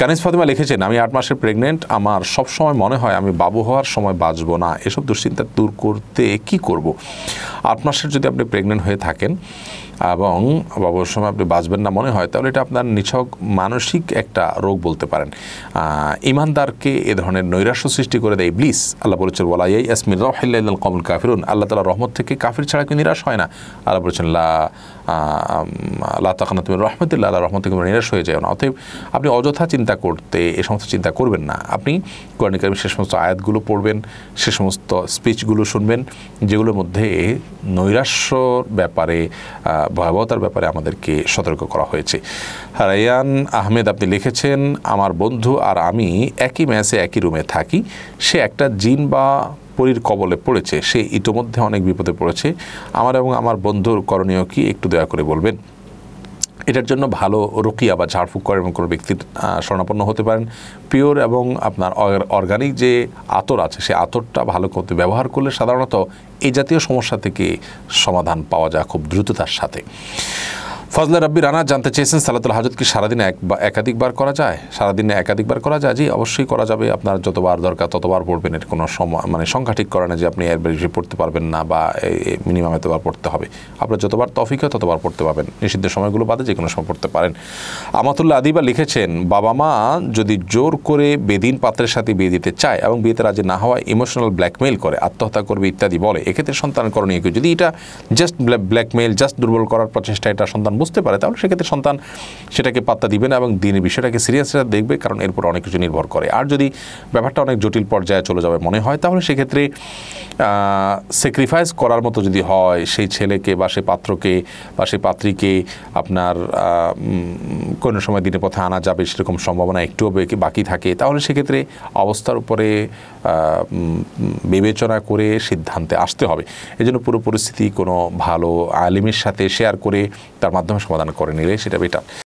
কানিস ফাতেমা লিখেছেন আমি আট মাসের প্রেগনেন্ট আমার সব সময় মনে হয় আমি বাবু হওয়ার সময় বাঁচবো না এসব দুশ্চিন্তা দূর করতে কি করব আট মাসের যদি আপনি প্রেগনেন্ট হয়ে থাকেন এবং অবশ্য সময় আপনি বাঁচবেন না মনে হয় তাহলে এটা আপনার নিছক মানসিক একটা রোগ বলতে পারেন ইমানদারকে এ ধরনের নৈরাশ্য সৃষ্টি করে দেয় ব্লিস আল্লাহ বলেছেন এই আসমির রহিল্লা কমল কাফিরুন আল্লাহ তালা রহমত থেকে কাফির ছাড়া কেউ নিরাশ হয় না আল্লাহ বলেছেন লা আল্লাহ তখন তুমি রহমতুল্লাহ আল্লাহ রহমত থেকে নিরাশ হয়ে যায় না অতএব আপনি অযথা চিন্তা করতে এ সমস্ত চিন্তা করবেন না আপনি কোরআনিকার সে সমস্ত আয়াতগুলো পড়বেন সে সমস্ত স্পিচগুলো শুনবেন যেগুলোর মধ্যে নৈরাশ্যর ব্যাপারে ভয়াবহতার ব্যাপারে আমাদেরকে সতর্ক করা হয়েছে রায়ান আহমেদ আপনি লিখেছেন আমার বন্ধু আর আমি একই ম্যাচে একই রুমে থাকি সে একটা জিন বা পরীর কবলে পড়েছে সে ইতোমধ্যে অনেক বিপদে পড়েছে আমার এবং আমার বন্ধুর করণীয় কি একটু দয়া করে বলবেন এটার জন্য ভালো রুকিয়া বা ঝাড়ফুঁক করে এবং কোনো ব্যক্তির স্বর্ণাপন্ন হতে পারেন পিওর এবং আপনার অর্গানিক যে আতর আছে সেই আতরটা ভালো করতে ব্যবহার করলে সাধারণত এই জাতীয় সমস্যা থেকে সমাধান পাওয়া যায় খুব দ্রুততার সাথে ফজলে রব্বির আনা জানতে চেয়েছেন সালাতুল হাজত কি সারাদিনে এক বা একাধিকবার করা যায় সারাদিনে একাধিকবার করা যায় জি অবশ্যই করা যাবে আপনার যতবার দরকার ততবার পড়বেন এর কোনো সময় মানে সংখ্যা ঠিক করে না যে আপনি এর বেশি পড়তে পারবেন না বা মিনিমাম এতবার পড়তে হবে আপনার যতবার তফিক হয় ততবার পড়তে পারবেন নিষিদ্ধ সময়গুলো বাদে যে কোনো সময় পড়তে পারেন আমাতুল্লাহ আদিবা লিখেছেন বাবা মা যদি জোর করে বেদিন পাত্রের সাথে বিয়ে দিতে চায় এবং বিয়েতে রাজি না হওয়ায় ইমোশনাল ব্ল্যাকমেল করে আত্মহত্যা করবে ইত্যাদি বলে এক্ষেত্রে সন্তান করণীয় যদি এটা জাস্ট ব্ল্যাকমেইল জাস্ট দুর্বল করার প্রচেষ্টা এটা সন্তান বুঝতে পারে তাহলে সেক্ষেত্রে সন্তান সেটাকে পাত্তা দিবে না এবং দিনে বিষয়টাকে সিরিয়াসটা দেখবে কারণ এরপর অনেক কিছু নির্ভর করে আর যদি ব্যাপারটা অনেক জটিল পর্যায়ে চলে যাবে মনে হয় তাহলে সেক্ষেত্রে স্যাক্রিফাইস করার মতো যদি হয় সেই ছেলেকে বা সে পাত্রকে বা সে পাত্রীকে আপনার কোনো সময় দিনের পথে আনা যাবে সেরকম সম্ভাবনা কি বাকি থাকে তাহলে সেক্ষেত্রে অবস্থার উপরে বিবেচনা করে সিদ্ধান্তে আসতে হবে এজন্য পুরো পরিস্থিতি কোনো ভালো আলিমের সাথে শেয়ার করে তার মাধ্যমে সমাধান করে নিলে সেটা বেটার